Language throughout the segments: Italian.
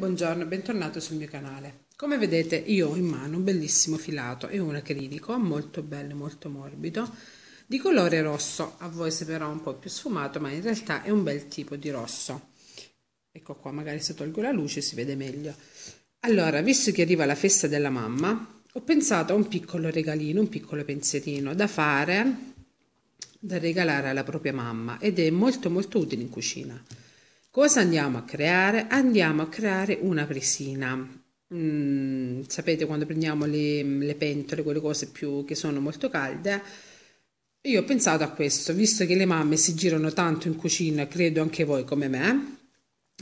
Buongiorno bentornato sul mio canale. Come vedete io ho in mano un bellissimo filato e un acrilico molto bello molto morbido di colore rosso, a voi sembrerà un po' più sfumato ma in realtà è un bel tipo di rosso. Ecco qua, magari se tolgo la luce si vede meglio. Allora, visto che arriva la festa della mamma, ho pensato a un piccolo regalino, un piccolo pensierino da fare, da regalare alla propria mamma ed è molto molto utile in cucina. Cosa andiamo a creare? Andiamo a creare una presina. Mm, sapete quando prendiamo le, le, pentole, quelle cose più che sono molto calde? Io ho pensato a questo, visto che le mamme si girano tanto in cucina, credo anche voi come me,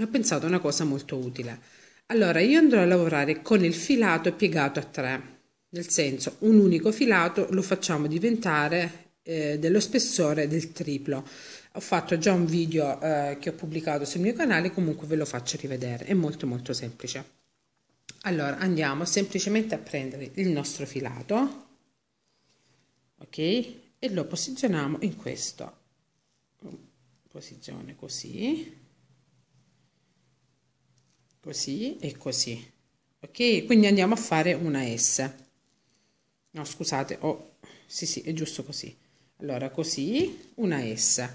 ho pensato a una cosa molto utile. Allora, io andrò a lavorare con il filato piegato a tre, nel senso un unico filato lo facciamo diventare eh, dello spessore del triplo. Ho fatto già un video eh, che ho pubblicato sul mio canale, comunque ve lo faccio rivedere, è molto molto semplice. Allora andiamo semplicemente a prendere il nostro filato, ok? E lo posizioniamo in questa posizione così, così e così, ok? Quindi andiamo a fare una S. No, scusate, oh, sì sì, è giusto così allora così una S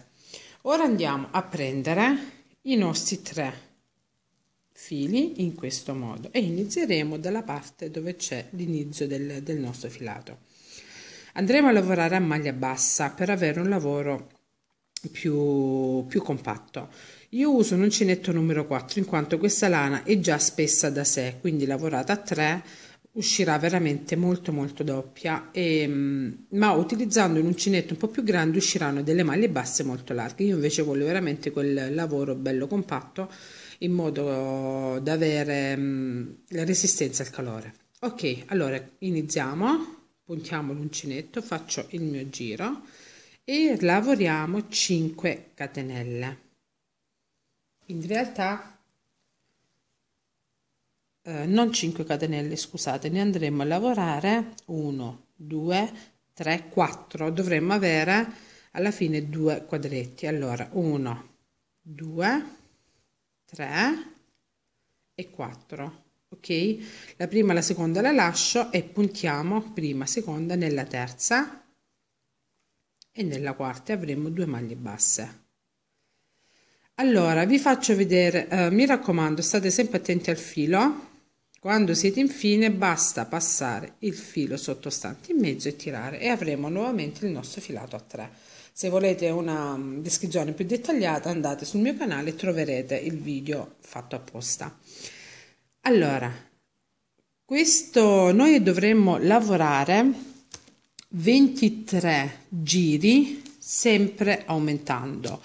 ora andiamo a prendere i nostri tre fili in questo modo e inizieremo dalla parte dove c'è l'inizio del, del nostro filato andremo a lavorare a maglia bassa per avere un lavoro più, più, compatto. Io uso un uncinetto numero 4 in quanto questa lana è già spessa da sé, quindi lavorata a 3 uscirà veramente molto molto doppia e, ehm, ma utilizzando un uncinetto un po' più grande usciranno delle maglie basse molto larghe io invece voglio veramente quel lavoro bello compatto in modo da avere mm, la resistenza al calore ok allora iniziamo puntiamo l'uncinetto faccio il mio giro e lavoriamo 5 catenelle in realtà eh, non 5 catenelle, scusate, ne andremo a lavorare 1, 2, 3, 4. Dovremmo avere alla fine due quadretti. Allora 1, 2, 3 e 4. Ok? La prima la seconda la lascio e puntiamo prima, seconda nella terza e nella quarta avremo due maglie basse. Allora, vi faccio vedere, eh, mi raccomando, state sempre attenti al filo quando siete infine basta passare il filo sottostante in mezzo e tirare e avremo nuovamente il nostro filato a 3. Se volete una mm, descrizione più dettagliata andate sul mio canale e troverete il video fatto apposta. Allora, questo noi dovremmo lavorare 23 giri sempre aumentando,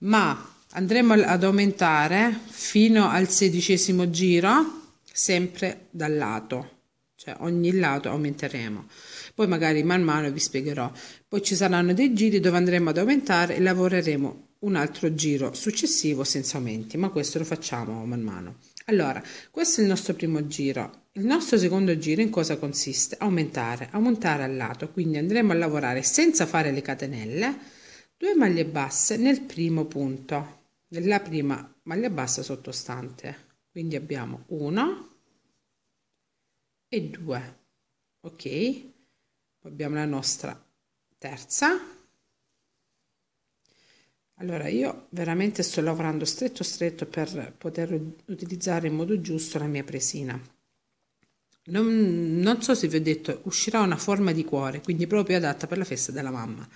ma andremo ad aumentare fino al sedicesimo giro sempre dal lato cioè ogni lato aumenteremo poi magari man mano vi spiegherò poi ci saranno dei giri dove andremo ad aumentare e lavoreremo un altro giro successivo senza aumenti ma questo lo facciamo man mano allora questo è il nostro primo giro il nostro secondo giro in cosa consiste aumentare aumentare al lato quindi andremo a lavorare senza fare le catenelle due maglie basse nel primo punto nella prima maglia bassa sottostante quindi abbiamo 1 e 2 ok abbiamo la nostra terza allora io veramente sto lavorando stretto stretto per poter utilizzare in modo giusto la mia presina non, non so se vi ho detto uscirà una forma di cuore quindi proprio adatta per la festa della mamma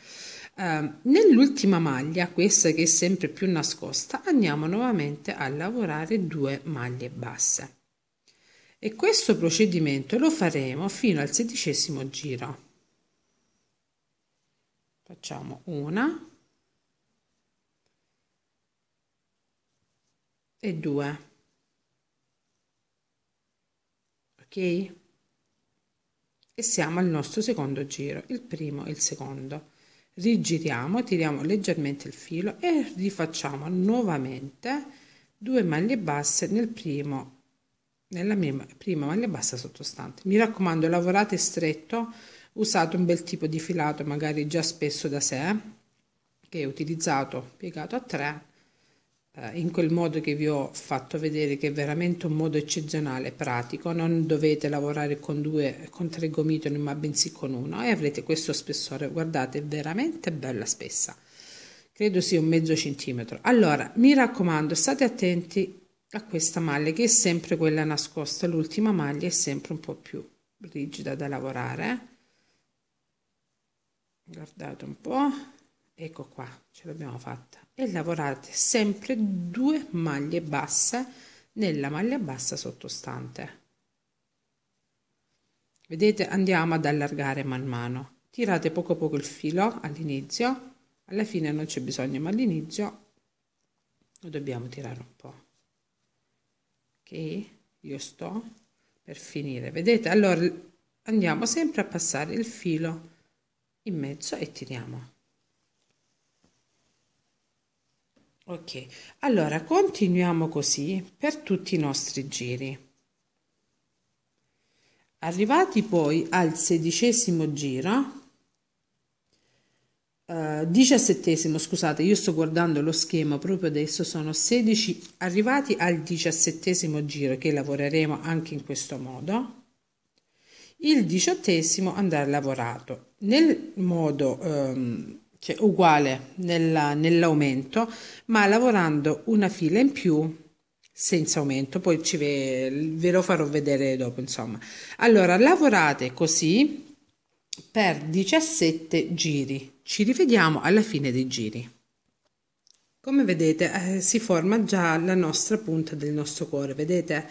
Ehm, nell'ultima maglia, questa che è sempre più nascosta, andiamo nuovamente a lavorare due maglie basse. E questo procedimento lo faremo fino al sedicesimo giro. Facciamo una e due. Ok? E siamo al nostro secondo giro, il primo e il secondo rigiriamo tiriamo leggermente il filo e rifacciamo nuovamente due maglie basse nel primo nella mia prima maglia bassa sottostante mi raccomando lavorate stretto usate un bel tipo di filato magari già spesso da sé che è utilizzato piegato a 3 eh, in quel modo che vi ho fatto vedere che è veramente un modo eccezionale, pratico, non dovete lavorare con due, con tre gomitoli ma bensì con uno e avrete questo spessore, guardate, veramente bella spessa, credo sia un mezzo centimetro. Allora, mi raccomando, state attenti a questa maglia che è sempre quella nascosta, l'ultima maglia è sempre un po' più rigida da lavorare, eh. guardate un po', ecco qua, ce l'abbiamo fatta e lavorate sempre due maglie basse nella maglia bassa sottostante vedete andiamo ad allargare man mano tirate poco poco il filo all'inizio alla fine non c'è bisogno ma all'inizio lo dobbiamo tirare un po ok io sto per finire vedete allora andiamo sempre a passare il filo in mezzo e tiriamo Ok, allora continuiamo così per tutti i nostri giri. Arrivati poi al sedicesimo giro, eh, diciassettesimo, scusate, io sto guardando lo schema proprio adesso, sono 16, arrivati al diciassettesimo giro che lavoreremo anche in questo modo, il diciottesimo andrà lavorato nel modo... Ehm, cioè uguale nella, nell'aumento, ma lavorando una fila in più senza aumento, poi ve, ve lo farò vedere dopo, insomma. Allora, lavorate così per 17 giri. Ci rivediamo alla fine dei giri. Come vedete eh, si forma già la nostra punta del nostro cuore, vedete?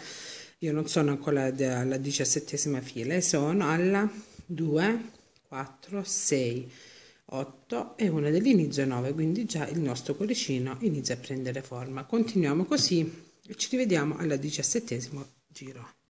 Io non sono ancora alla diciassettesima fila, eh, sono alla 2, 4, 6, 8 e una dell'inizio 9, quindi già il nostro cuoricino inizia a prendere forma. Continuiamo così e ci rivediamo al diciassettesimo giro.